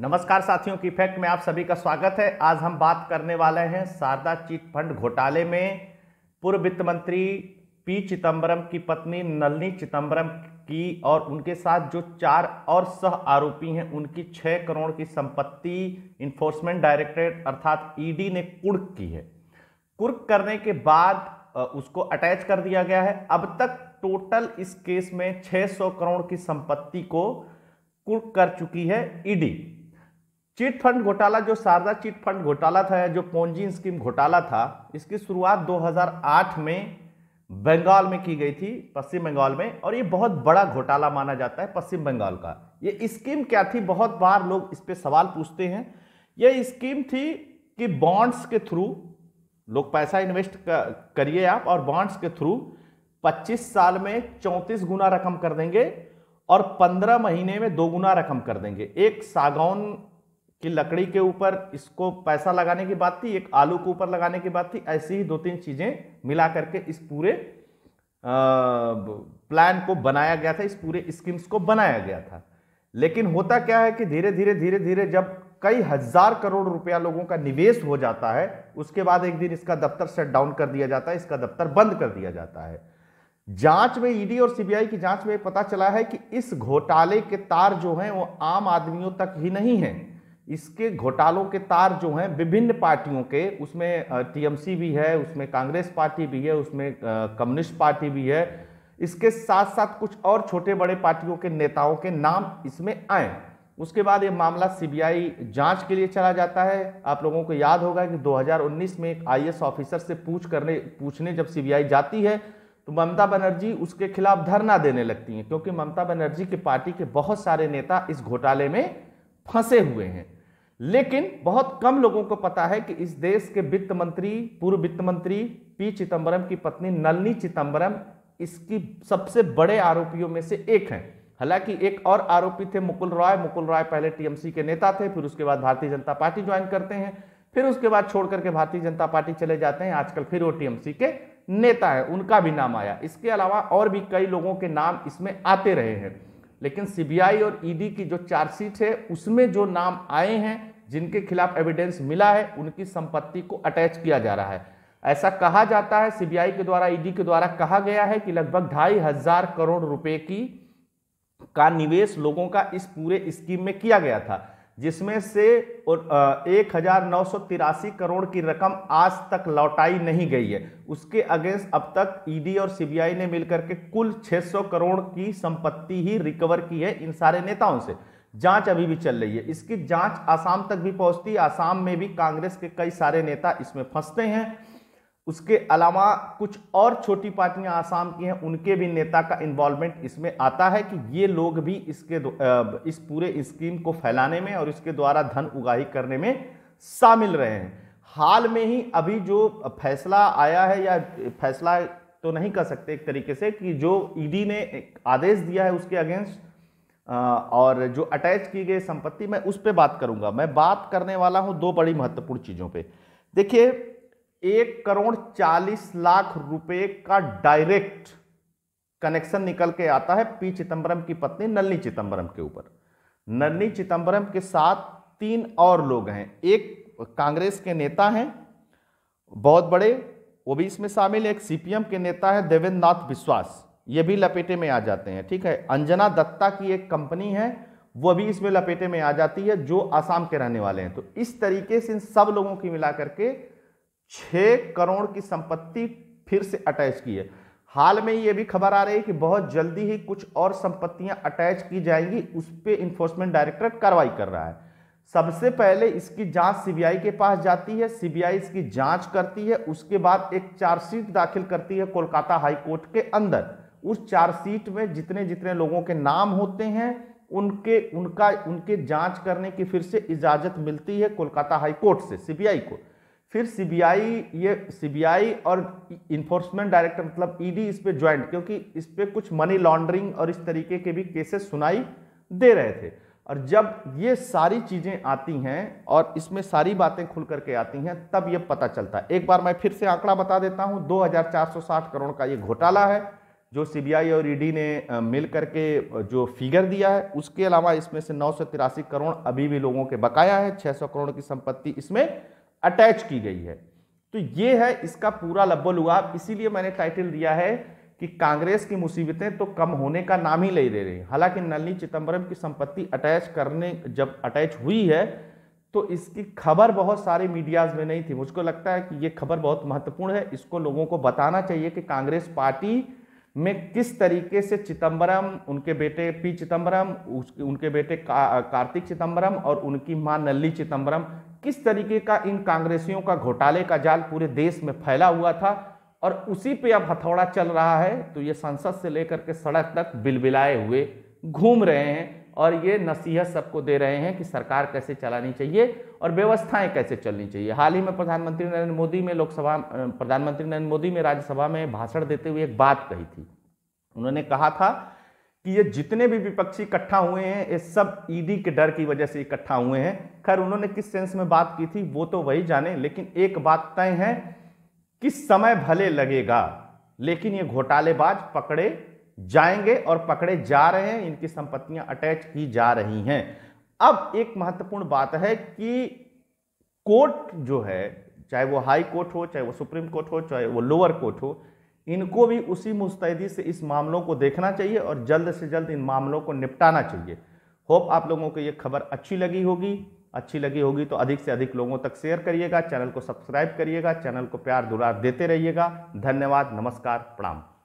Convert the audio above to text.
नमस्कार साथियों की फैक्ट में आप सभी का स्वागत है आज हम बात करने वाले हैं शारदा चिट फंड घोटाले में पूर्व वित्त मंत्री पी चिदम्बरम की पत्नी नलनी चिदम्बरम की और उनके साथ जो चार और सह आरोपी हैं उनकी छः करोड़ की संपत्ति इन्फोर्समेंट डायरेक्टरेट अर्थात ईडी e ने कुर्क की है कुर्क करने के बाद उसको अटैच कर दिया गया है अब तक टोटल इस केस में 600 करोड़ की संपत्ति को कुर्क कर चुकी है ईडी e चिट फंड घोटाला जो शारदा चिट फंड घोटाला था जो पोंजी स्कीम घोटाला था इसकी शुरुआत 2008 में बंगाल में की गई थी पश्चिम बंगाल में और ये बहुत बड़ा घोटाला माना जाता है पश्चिम बंगाल का ये स्कीम क्या थी बहुत बार लोग इस पर सवाल पूछते हैं ये स्कीम थी कि बॉन्ड्स के थ्रू लोग पैसा इन्वेस्ट करिए आप और बॉन्ड्स के थ्रू 25 साल में 34 गुना रकम कर देंगे और 15 महीने में दो गुना रकम कर देंगे एक सागौन कि लकड़ी के ऊपर इसको पैसा लगाने की बात थी एक आलू के ऊपर लगाने की बात थी ऐसी ही दो तीन चीज़ें मिला करके इस पूरे प्लान को बनाया गया था इस पूरे स्कीम्स को बनाया गया था लेकिन होता क्या है कि धीरे धीरे धीरे धीरे जब कई हजार करोड़ रुपया लोगों का निवेश हो जाता है उसके बाद एक दिन इसका दफ्तर शट डाउन कर दिया जाता है इसका दफ्तर बंद कर दिया जाता है जांच में ईडी e और सीबीआई की जांच में पता चला है कि इस घोटाले के तार जो हैं वो आम आदमियों तक ही नहीं हैं इसके घोटालों के तार जो हैं विभिन्न पार्टियों के उसमें टीएमसी भी है उसमें कांग्रेस पार्टी भी है उसमें कम्युनिस्ट पार्टी भी है इसके साथ साथ कुछ और छोटे बड़े पार्टियों के नेताओं के नाम इसमें आए उसके बाद ये मामला सीबीआई जांच के लिए चला जाता है आप लोगों को याद होगा कि 2019 में एक आईएएस ऑफिसर से पूछ करने पूछने जब सीबीआई जाती है तो ममता बनर्जी उसके खिलाफ धरना देने लगती हैं क्योंकि ममता बनर्जी की पार्टी के बहुत सारे नेता इस घोटाले में फंसे हुए हैं लेकिन बहुत कम लोगों को पता है कि इस देश के वित्त मंत्री पूर्व वित्त मंत्री पी चिदम्बरम की पत्नी नलनी चिदम्बरम इसकी सबसे बड़े आरोपियों में से एक हैं हालांकि एक और आरोपी थे मुकुल रॉय मुकुल रॉय पहले टीएमसी के नेता थे फिर उसके बाद भारतीय जनता पार्टी ज्वाइन करते हैं फिर उसके बाद छोड़ करके भारतीय जनता पार्टी चले जाते हैं आजकल फिर वो टीएमसी के नेता है उनका भी नाम आया इसके अलावा और भी कई लोगों के नाम इसमें आते रहे हैं लेकिन सीबीआई और ईडी e की जो चार्जशीट है उसमें जो नाम आए हैं जिनके खिलाफ एविडेंस मिला है उनकी संपत्ति को अटैच किया जा रहा है ऐसा कहा जाता है सीबीआई के द्वारा ईडी e के द्वारा कहा गया है कि लगभग ढाई हजार करोड़ रुपए की का निवेश लोगों का इस पूरे स्कीम में किया गया था जिसमें से एक हजार नौ सौ तिरासी करोड़ की रकम आज तक लौटाई नहीं गई है उसके अगेंस्ट अब तक ईडी और सीबीआई ने मिलकर के कुल 600 करोड़ की संपत्ति ही रिकवर की है इन सारे नेताओं से जांच अभी भी चल रही है इसकी जांच आसाम तक भी पहुंचती है आसाम में भी कांग्रेस के कई सारे नेता इसमें फंसते हैं उसके अलावा कुछ और छोटी पार्टियां आसाम की हैं उनके भी नेता का इन्वॉल्वमेंट इसमें आता है कि ये लोग भी इसके इस पूरे स्कीम को फैलाने में और इसके द्वारा धन उगाही करने में शामिल रहे हैं हाल में ही अभी जो फैसला आया है या फैसला तो नहीं कर सकते एक तरीके से कि जो ईडी e ने आदेश दिया है उसके अगेंस्ट और जो अटैच की गई संपत्ति मैं उस पर बात करूंगा मैं बात करने वाला हूं दो बड़ी महत्वपूर्ण चीज़ों पे देखिए एक करोड़ चालीस लाख रुपए का डायरेक्ट कनेक्शन निकल के आता है पी चिदम्बरम की पत्नी नलनी चिदम्बरम के ऊपर नलनी चिदम्बरम के साथ तीन और लोग हैं एक कांग्रेस के नेता हैं बहुत बड़े वो भी इसमें शामिल है एक सीपीएम के नेता है देवेंद्र नाथ विश्वास ये भी लपेटे में आ जाते हैं ठीक है अंजना दत्ता की एक कंपनी है वो भी इसमें लपेटे में आ जाती है जो आसाम के रहने वाले हैं तो इस तरीके से इन सब लोगों की मिला करके छः करोड़ की संपत्ति फिर से अटैच की है हाल में ये भी खबर आ रही है कि बहुत जल्दी ही कुछ और संपत्तियां अटैच की जाएंगी उस पर इन्फोर्समेंट डायरेक्टरेट कार्रवाई कर रहा है सबसे पहले इसकी जांच सीबीआई के पास जाती है सीबीआई इसकी जांच करती है उसके बाद एक चार्जशीट दाखिल करती है कोलकाता हाईकोर्ट के अंदर उस चार्जशीट में जितने जितने लोगों के नाम होते हैं उनके उनका उनके जांच करने की फिर से इजाजत मिलती है कोलकाता हाईकोर्ट से सीबीआई को फिर सीबीआई ये सीबीआई और इन्फोर्समेंट डायरेक्टर मतलब ईडी e इस पर ज्वाइंट क्योंकि इस पर कुछ मनी लॉन्ड्रिंग और इस तरीके के भी केसेस सुनाई दे रहे थे और जब ये सारी चीज़ें आती हैं और इसमें सारी बातें खुल करके आती हैं तब ये पता चलता है एक बार मैं फिर से आंकड़ा बता देता हूँ 2460 करोड़ का ये घोटाला है जो सीबीआई और ईडी e ने मिल करके जो फिगर दिया है उसके अलावा इसमें से नौ करोड़ अभी भी लोगों के बकाया है 600 करोड़ की संपत्ति इसमें अटैच की गई है तो ये है इसका पूरा लब्बो लुआब इसीलिए मैंने टाइटल दिया है कि कांग्रेस की मुसीबतें तो कम होने का नाम ही नहीं दे रही हालांकि नलनी चिदम्बरम की संपत्ति अटैच करने जब अटैच हुई है तो इसकी खबर बहुत सारे मीडियाज में नहीं थी मुझको लगता है कि ये खबर बहुत महत्वपूर्ण है इसको लोगों को बताना चाहिए कि कांग्रेस पार्टी में किस तरीके से चिदम्बरम उनके बेटे पी चिदम्बरम उनके बेटे का, कार्तिक चिदम्बरम और उनकी मां नल्ली चिदम्बरम किस तरीके का इन कांग्रेसियों का घोटाले का जाल पूरे देश में फैला हुआ था और उसी पे अब हथौड़ा चल रहा है तो ये संसद से लेकर के सड़क तक बिलबिलाए हुए घूम रहे हैं और ये नसीहत सबको दे रहे हैं कि सरकार कैसे चलानी चाहिए और व्यवस्थाएं कैसे चलनी चाहिए हाल ही में प्रधानमंत्री नरेंद्र मोदी में लोकसभा प्रधानमंत्री नरेंद्र मोदी में राज्यसभा में भाषण देते हुए एक बात कही थी उन्होंने कहा था कि ये जितने भी विपक्षी इकट्ठा हुए हैं ये सब ईडी के डर की वजह से इकट्ठा हुए हैं खैर उन्होंने किस सेंस में बात की थी वो तो वही जाने लेकिन एक बात तय है कि समय भले लगेगा लेकिन ये घोटालेबाज पकड़े जाएंगे और पकड़े जा रहे हैं इनकी संपत्तियां अटैच की जा रही हैं अब एक महत्वपूर्ण बात है कि कोर्ट जो है चाहे वो हाई कोर्ट हो चाहे वो सुप्रीम कोर्ट हो चाहे वो लोअर कोर्ट हो इनको भी उसी मुस्तैदी से इस मामलों को देखना चाहिए और जल्द से जल्द इन मामलों को निपटाना चाहिए होप आप लोगों को ये खबर अच्छी लगी होगी अच्छी लगी होगी तो अधिक से अधिक लोगों तक शेयर करिएगा चैनल को सब्सक्राइब करिएगा चैनल को प्यार दुलार देते रहिएगा धन्यवाद नमस्कार प्रणाम